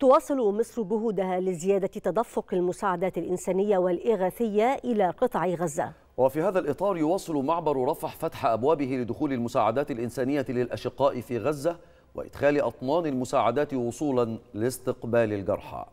تواصل مصر جهودها لزيادة تدفق المساعدات الإنسانية والإغاثية إلى قطاع غزة وفي هذا الإطار يواصل معبر رفح فتح أبوابه لدخول المساعدات الإنسانية للأشقاء في غزة وإدخال أطنان المساعدات وصولا لاستقبال الجرحى